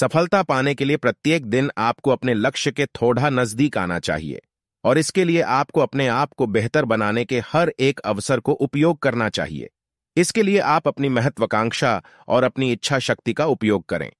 सफलता पाने के लिए प्रत्येक दिन आपको अपने लक्ष्य के थोड़ा नजदीक आना चाहिए और इसके लिए आपको अपने आप को बेहतर बनाने के हर एक अवसर को उपयोग करना चाहिए इसके लिए आप अपनी महत्वाकांक्षा और अपनी इच्छा शक्ति का उपयोग करें